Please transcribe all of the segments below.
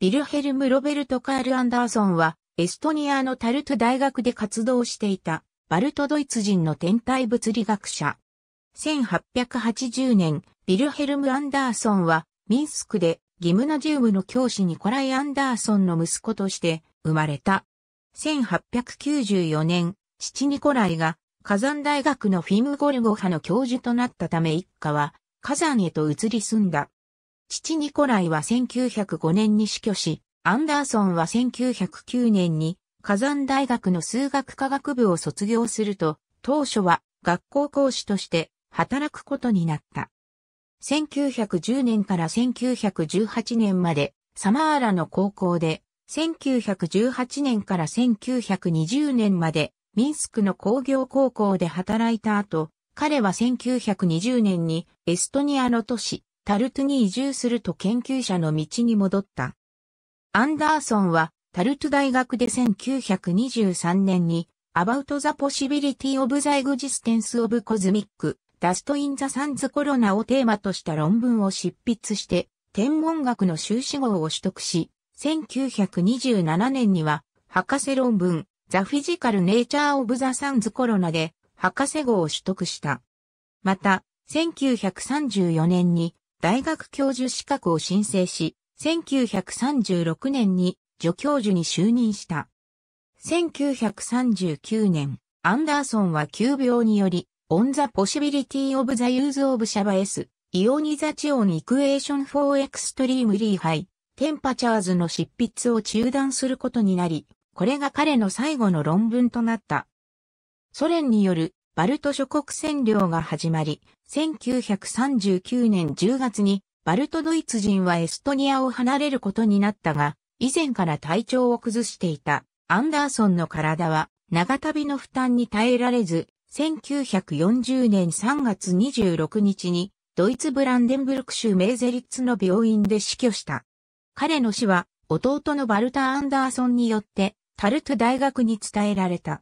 ビルヘルム・ロベルト・カール・アンダーソンは、エストニアのタルト大学で活動していた、バルトドイツ人の天体物理学者。1880年、ビルヘルム・アンダーソンは、ミンスクで、ギムナジウムの教師ニコライ・アンダーソンの息子として生まれた。1894年、父ニコライが火山大学のフィムゴルゴ派の教授となったため一家は火山へと移り住んだ。父ニコライは1905年に死去し、アンダーソンは1909年に火山大学の数学科学部を卒業すると、当初は学校講師として働くことになった。1910年から1918年までサマーラの高校で、1918年から1920年までミンスクの工業高校で働いた後、彼は1920年にエストニアの都市タルトに移住すると研究者の道に戻った。アンダーソンはタルト大学で1923年に About the Possibility of the Existence of Cosmic Dust in the Sun's Corona をテーマとした論文を執筆して天文学の修士号を取得し、1927年には博士論文 The Physical Nature of the Sun's Corona で博士号を取得した。また、1934年に大学教授資格を申請し、1936年に助教授に就任した。1939年、アンダーソンは急病により、オンザ・ポシビリティ・オブ・ザ・ユーズ・オブ・シャバエス、イオニザ・チオン・イクエーション・フォー・エクストリーム・リーハイ、テンパチャーズの執筆を中断することになり、これが彼の最後の論文となった。ソ連によるバルト諸国占領が始まり、1939年10月にバルトドイツ人はエストニアを離れることになったが、以前から体調を崩していたアンダーソンの体は長旅の負担に耐えられず、1940年3月26日にドイツブランデンブルク州メーゼリッツの病院で死去した。彼の死は弟のバルタ・アンダーソンによってタルト大学に伝えられた。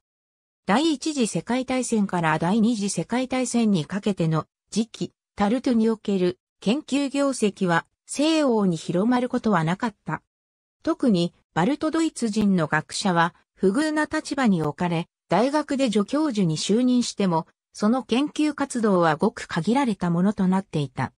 第一次世界大戦から第二次世界大戦にかけての時期、タルトにおける研究業績は西欧に広まることはなかった。特にバルトドイツ人の学者は不遇な立場に置かれ、大学で助教授に就任しても、その研究活動はごく限られたものとなっていた。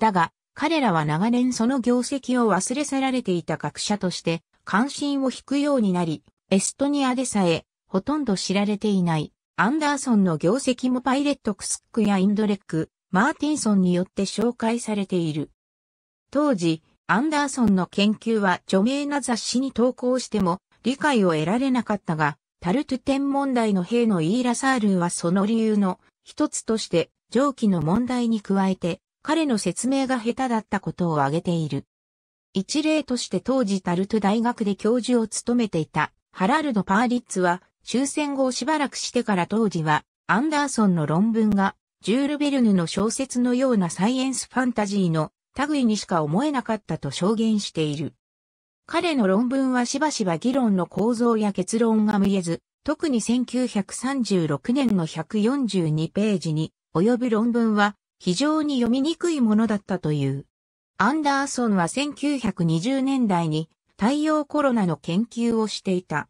だが、彼らは長年その業績を忘れ去られていた学者として関心を引くようになり、エストニアでさえほとんど知られていない、アンダーソンの業績もパイレットクスックやインドレック、マーティンソンによって紹介されている。当時、アンダーソンの研究は著名な雑誌に投稿しても理解を得られなかったが、タルトゥ天問題の兵のイーラサールはその理由の一つとして上記の問題に加えて彼の説明が下手だったことを挙げている。一例として当時タルトゥ大学で教授を務めていたハラルド・パーリッツは終戦後しばらくしてから当時は、アンダーソンの論文が、ジュール・ベルヌの小説のようなサイエンスファンタジーの類にしか思えなかったと証言している。彼の論文はしばしば議論の構造や結論が見えず、特に1936年の142ページに及ぶ論文は非常に読みにくいものだったという。アンダーソンは1920年代に太陽コロナの研究をしていた。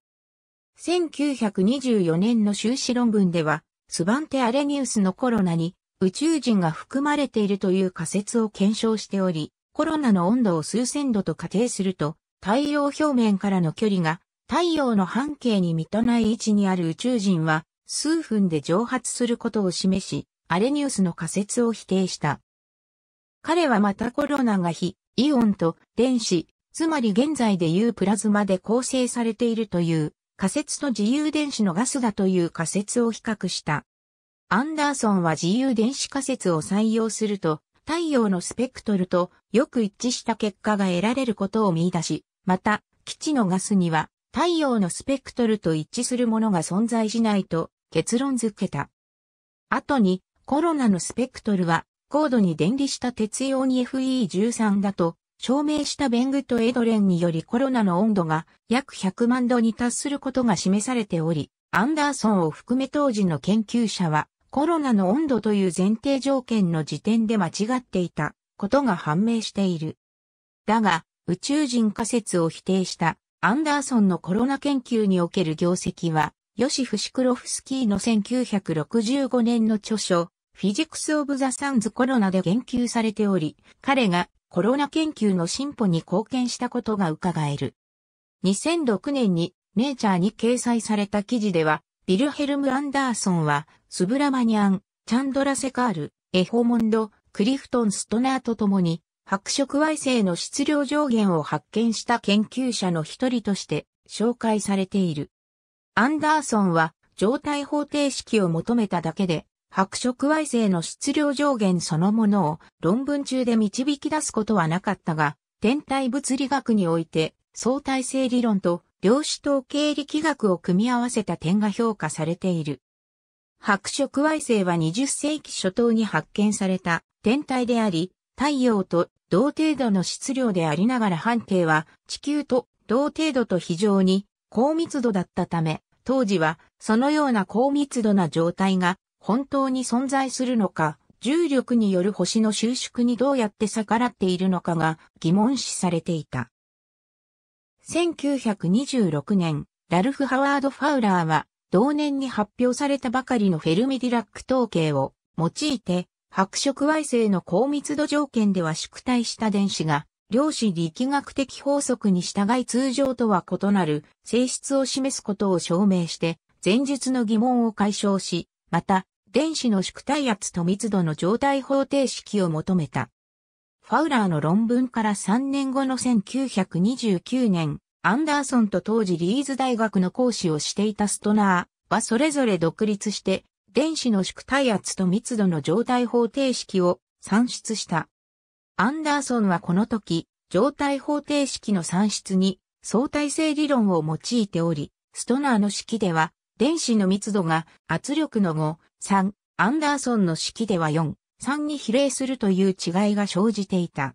1924年の修士論文では、スバンテ・アレニウスのコロナに宇宙人が含まれているという仮説を検証しており、コロナの温度を数千度と仮定すると、太陽表面からの距離が太陽の半径に満たない位置にある宇宙人は数分で蒸発することを示し、アレニウスの仮説を否定した。彼はまたコロナが非、イオンと電子、つまり現在でいうプラズマで構成されているという仮説と自由電子のガスだという仮説を比較した。アンダーソンは自由電子仮説を採用すると、太陽のスペクトルとよく一致した結果が得られることを見出し、また、基地のガスには太陽のスペクトルと一致するものが存在しないと結論づけた。後にコロナのスペクトルは高度に電離した鉄用に FE13 だと証明したベングとエドレンによりコロナの温度が約100万度に達することが示されており、アンダーソンを含め当時の研究者はコロナの温度という前提条件の時点で間違っていたことが判明している。だが、宇宙人仮説を否定したアンダーソンのコロナ研究における業績は、ヨシフ・シクロフスキーの1965年の著書、フィジクス・オブ・ザ・サンズ・コロナで言及されており、彼がコロナ研究の進歩に貢献したことが伺える。2006年にネイチャーに掲載された記事では、ビルヘルム・アンダーソンは、スブラマニアン、チャンドラセカール、エホモンド、クリフトン・ストナーと共に、白色矮星の質量上限を発見した研究者の一人として紹介されている。アンダーソンは状態方程式を求めただけで白色矮星の質量上限そのものを論文中で導き出すことはなかったが、天体物理学において相対性理論と量子統計力学を組み合わせた点が評価されている。白色矮星は20世紀初頭に発見された天体であり、太陽と同程度の質量でありながら半径は地球と同程度と非常に高密度だったため、当時はそのような高密度な状態が本当に存在するのか、重力による星の収縮にどうやって逆らっているのかが疑問視されていた。1926年、ラルフ・ハワード・ファウラーは、同年に発表されたばかりのフェルミディラック統計を用いて、白色矮星の高密度条件では縮体した電子が、量子力学的法則に従い通常とは異なる性質を示すことを証明して、前述の疑問を解消し、また、電子の縮体圧と密度の状態方程式を求めた。ファウラーの論文から3年後の1929年、アンダーソンと当時リーズ大学の講師をしていたストナーはそれぞれ独立して、電子の縮体圧と密度の状態方程式を算出した。アンダーソンはこの時、状態方程式の算出に相対性理論を用いており、ストナーの式では電子の密度が圧力の5、3、アンダーソンの式では4、3に比例するという違いが生じていた。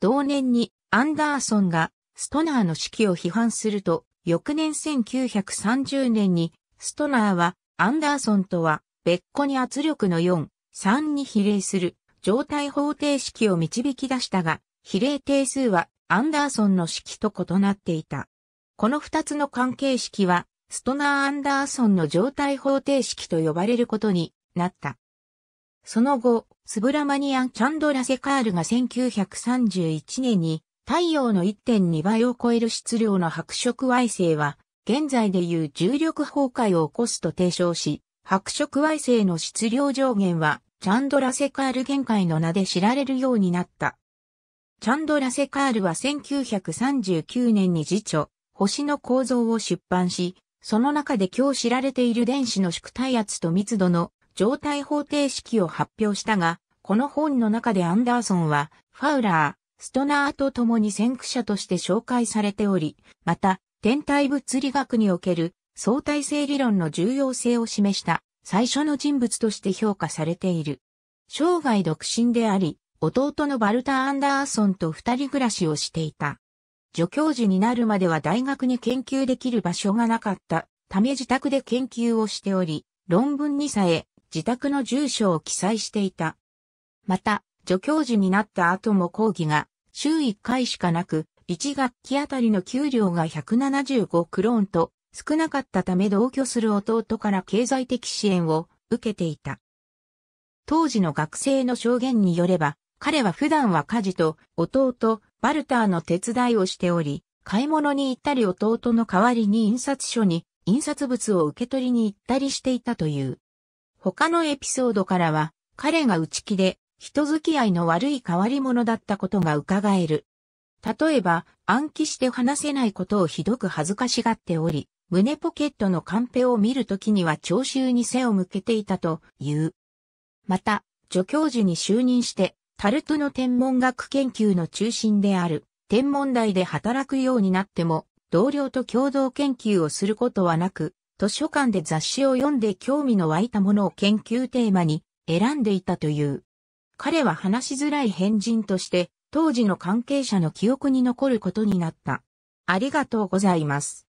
同年にアンダーソンがストナーの式を批判すると、翌年1930年にストナーはアンダーソンとは別個に圧力の4、3に比例する状態方程式を導き出したが、比例定数はアンダーソンの式と異なっていた。この二つの関係式はストナー・アンダーソンの状態方程式と呼ばれることになった。その後、スブラマニアン・チャンドラセカールが1931年に太陽の1.2倍を超える質量の白色矮星は、現在でいう重力崩壊を起こすと提唱し、白色矮星の質量上限は、チャンドラセカール限界の名で知られるようになった。チャンドラセカールは1939年に次著、星の構造を出版し、その中で今日知られている電子の縮体圧と密度の状態方程式を発表したが、この本の中でアンダーソンは、ファウラー、ストナーと共に先駆者として紹介されており、また、天体物理学における相対性理論の重要性を示した最初の人物として評価されている。生涯独身であり、弟のバルター・アンダーソンと二人暮らしをしていた。助教授になるまでは大学に研究できる場所がなかったため自宅で研究をしており、論文にさえ自宅の住所を記載していた。また、助教授になった後も講義が週1回しかなく、1学期あたりの給料が175クローンと少なかったため同居する弟から経済的支援を受けていた。当時の学生の証言によれば、彼は普段は家事と弟、バルターの手伝いをしており、買い物に行ったり弟の代わりに印刷所に印刷物を受け取りに行ったりしていたという。他のエピソードからは、彼が内気で、人付き合いの悪い変わり者だったことが伺える。例えば、暗記して話せないことをひどく恥ずかしがっており、胸ポケットのカンペを見るときには聴衆に背を向けていたという。また、助教授に就任して、タルトの天文学研究の中心である天文台で働くようになっても、同僚と共同研究をすることはなく、図書館で雑誌を読んで興味の湧いたものを研究テーマに選んでいたという。彼は話しづらい変人として、当時の関係者の記憶に残ることになった。ありがとうございます。